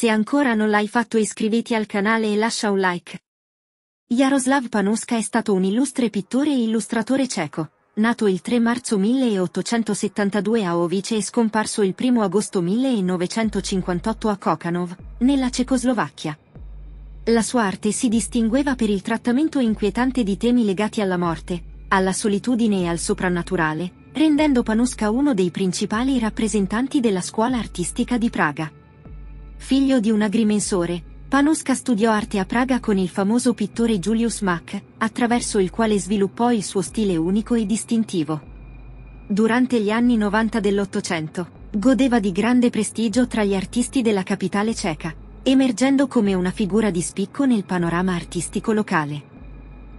Se ancora non l'hai fatto iscriviti al canale e lascia un like. Jaroslav Panuska è stato un illustre pittore e illustratore ceco, nato il 3 marzo 1872 a Ovice e scomparso il 1 agosto 1958 a Kokanov, nella Cecoslovacchia. La sua arte si distingueva per il trattamento inquietante di temi legati alla morte, alla solitudine e al soprannaturale, rendendo Panuska uno dei principali rappresentanti della scuola artistica di Praga. Figlio di un agrimensore, Panuska studiò arte a Praga con il famoso pittore Julius Mack, attraverso il quale sviluppò il suo stile unico e distintivo. Durante gli anni 90 dell'Ottocento, godeva di grande prestigio tra gli artisti della capitale ceca, emergendo come una figura di spicco nel panorama artistico locale.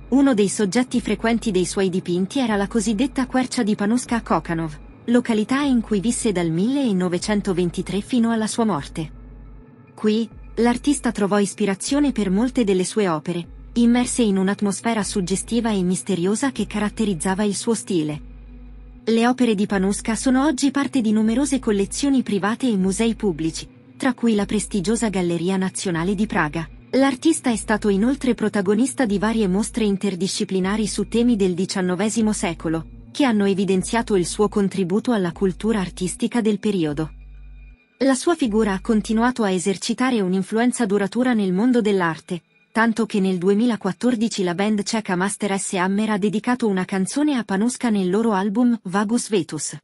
Uno dei soggetti frequenti dei suoi dipinti era la cosiddetta quercia di Panuska a Kokanov, località in cui visse dal 1923 fino alla sua morte. Qui, l'artista trovò ispirazione per molte delle sue opere, immerse in un'atmosfera suggestiva e misteriosa che caratterizzava il suo stile. Le opere di Panusca sono oggi parte di numerose collezioni private e musei pubblici, tra cui la prestigiosa Galleria Nazionale di Praga. L'artista è stato inoltre protagonista di varie mostre interdisciplinari su temi del XIX secolo, che hanno evidenziato il suo contributo alla cultura artistica del periodo. La sua figura ha continuato a esercitare un'influenza duratura nel mondo dell'arte, tanto che nel 2014 la band ceca Master S. Hammer ha dedicato una canzone a Panuska nel loro album Vagus Vetus.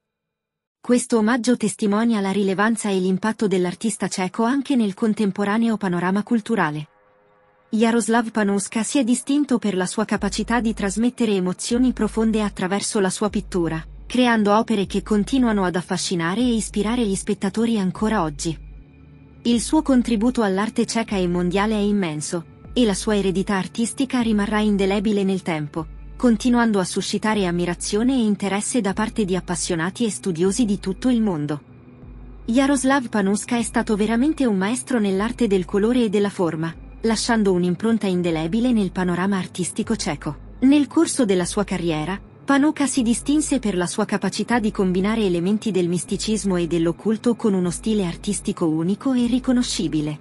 Questo omaggio testimonia la rilevanza e l'impatto dell'artista ceco anche nel contemporaneo panorama culturale. Jaroslav Panuska si è distinto per la sua capacità di trasmettere emozioni profonde attraverso la sua pittura creando opere che continuano ad affascinare e ispirare gli spettatori ancora oggi. Il suo contributo all'arte ceca e mondiale è immenso, e la sua eredità artistica rimarrà indelebile nel tempo, continuando a suscitare ammirazione e interesse da parte di appassionati e studiosi di tutto il mondo. Jaroslav Panuska è stato veramente un maestro nell'arte del colore e della forma, lasciando un'impronta indelebile nel panorama artistico ceco. Nel corso della sua carriera, Panuka si distinse per la sua capacità di combinare elementi del misticismo e dell'occulto con uno stile artistico unico e riconoscibile.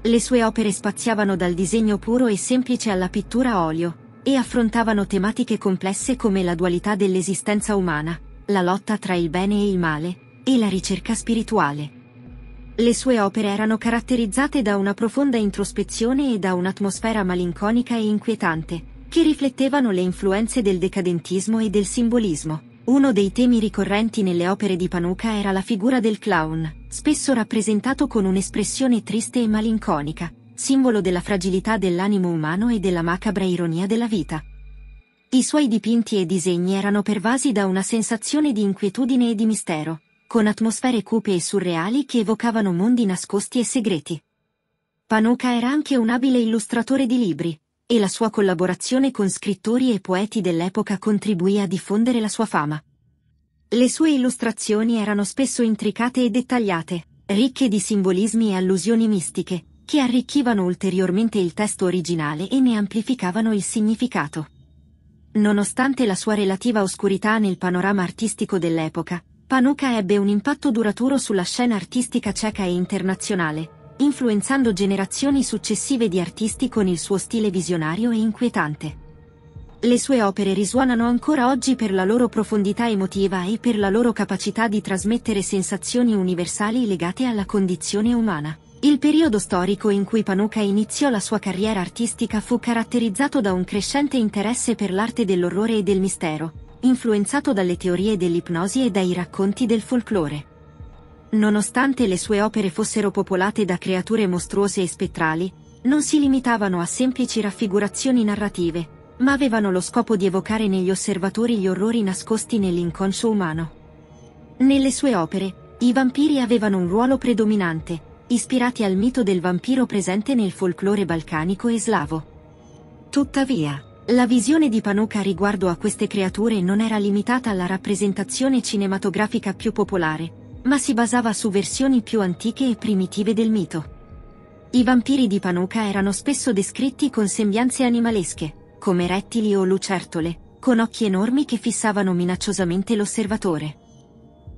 Le sue opere spaziavano dal disegno puro e semplice alla pittura a olio, e affrontavano tematiche complesse come la dualità dell'esistenza umana, la lotta tra il bene e il male, e la ricerca spirituale. Le sue opere erano caratterizzate da una profonda introspezione e da un'atmosfera malinconica e inquietante, che riflettevano le influenze del decadentismo e del simbolismo. Uno dei temi ricorrenti nelle opere di Panuca era la figura del clown, spesso rappresentato con un'espressione triste e malinconica, simbolo della fragilità dell'animo umano e della macabra ironia della vita. I suoi dipinti e disegni erano pervasi da una sensazione di inquietudine e di mistero, con atmosfere cupe e surreali che evocavano mondi nascosti e segreti. Panuca era anche un abile illustratore di libri, e la sua collaborazione con scrittori e poeti dell'epoca contribuì a diffondere la sua fama. Le sue illustrazioni erano spesso intricate e dettagliate, ricche di simbolismi e allusioni mistiche, che arricchivano ulteriormente il testo originale e ne amplificavano il significato. Nonostante la sua relativa oscurità nel panorama artistico dell'epoca, Panuka ebbe un impatto duraturo sulla scena artistica ceca e internazionale, influenzando generazioni successive di artisti con il suo stile visionario e inquietante. Le sue opere risuonano ancora oggi per la loro profondità emotiva e per la loro capacità di trasmettere sensazioni universali legate alla condizione umana. Il periodo storico in cui Panuka iniziò la sua carriera artistica fu caratterizzato da un crescente interesse per l'arte dell'orrore e del mistero, influenzato dalle teorie dell'ipnosi e dai racconti del folklore nonostante le sue opere fossero popolate da creature mostruose e spettrali, non si limitavano a semplici raffigurazioni narrative, ma avevano lo scopo di evocare negli osservatori gli orrori nascosti nell'inconscio umano. Nelle sue opere, i vampiri avevano un ruolo predominante, ispirati al mito del vampiro presente nel folklore balcanico e slavo. Tuttavia, la visione di Panuka riguardo a queste creature non era limitata alla rappresentazione cinematografica più popolare, ma si basava su versioni più antiche e primitive del mito. I vampiri di Panuka erano spesso descritti con sembianze animalesche, come rettili o lucertole, con occhi enormi che fissavano minacciosamente l'osservatore.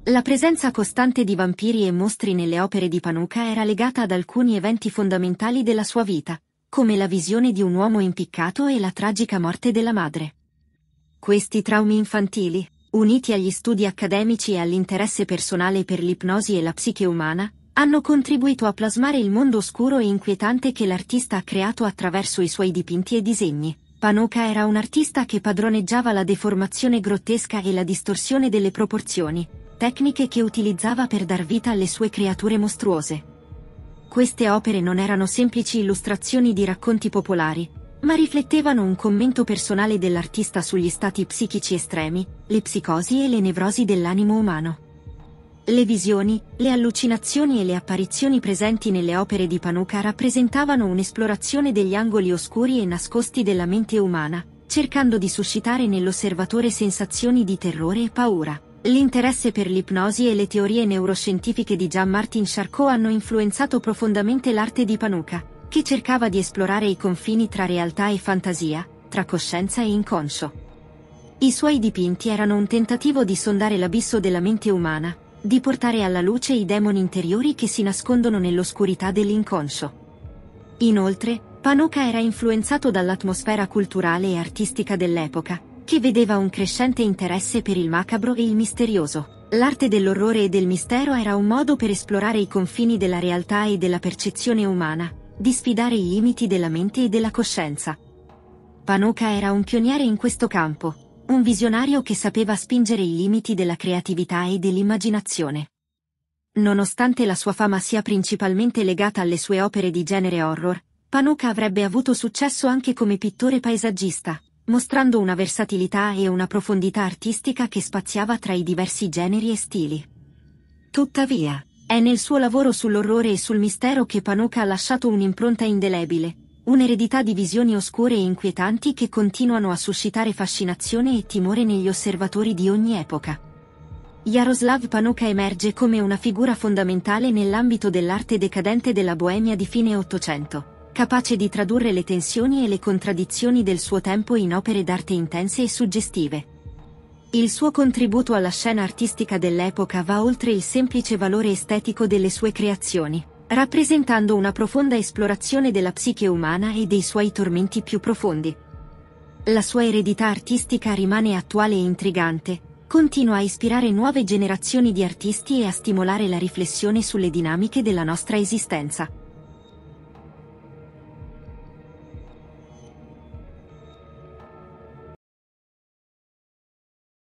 La presenza costante di vampiri e mostri nelle opere di Panuka era legata ad alcuni eventi fondamentali della sua vita, come la visione di un uomo impiccato e la tragica morte della madre. Questi traumi infantili, uniti agli studi accademici e all'interesse personale per l'ipnosi e la psiche umana, hanno contribuito a plasmare il mondo oscuro e inquietante che l'artista ha creato attraverso i suoi dipinti e disegni. Panoca era un artista che padroneggiava la deformazione grottesca e la distorsione delle proporzioni, tecniche che utilizzava per dar vita alle sue creature mostruose. Queste opere non erano semplici illustrazioni di racconti popolari, ma riflettevano un commento personale dell'artista sugli stati psichici estremi, le psicosi e le nevrosi dell'animo umano. Le visioni, le allucinazioni e le apparizioni presenti nelle opere di Panuka rappresentavano un'esplorazione degli angoli oscuri e nascosti della mente umana, cercando di suscitare nell'osservatore sensazioni di terrore e paura. L'interesse per l'ipnosi e le teorie neuroscientifiche di Jean-Martin Charcot hanno influenzato profondamente l'arte di Panuka, che cercava di esplorare i confini tra realtà e fantasia, tra coscienza e inconscio. I suoi dipinti erano un tentativo di sondare l'abisso della mente umana, di portare alla luce i demoni interiori che si nascondono nell'oscurità dell'inconscio. Inoltre, Panoca era influenzato dall'atmosfera culturale e artistica dell'epoca, che vedeva un crescente interesse per il macabro e il misterioso. L'arte dell'orrore e del mistero era un modo per esplorare i confini della realtà e della percezione umana, di sfidare i limiti della mente e della coscienza. Panuka era un pioniere in questo campo, un visionario che sapeva spingere i limiti della creatività e dell'immaginazione. Nonostante la sua fama sia principalmente legata alle sue opere di genere horror, Panuka avrebbe avuto successo anche come pittore paesaggista, mostrando una versatilità e una profondità artistica che spaziava tra i diversi generi e stili. Tuttavia, è nel suo lavoro sull'orrore e sul mistero che Panuka ha lasciato un'impronta indelebile, un'eredità di visioni oscure e inquietanti che continuano a suscitare fascinazione e timore negli osservatori di ogni epoca. Jaroslav Panuka emerge come una figura fondamentale nell'ambito dell'arte decadente della Boemia di fine Ottocento capace di tradurre le tensioni e le contraddizioni del suo tempo in opere d'arte intense e suggestive. Il suo contributo alla scena artistica dell'epoca va oltre il semplice valore estetico delle sue creazioni, rappresentando una profonda esplorazione della psiche umana e dei suoi tormenti più profondi. La sua eredità artistica rimane attuale e intrigante, continua a ispirare nuove generazioni di artisti e a stimolare la riflessione sulle dinamiche della nostra esistenza.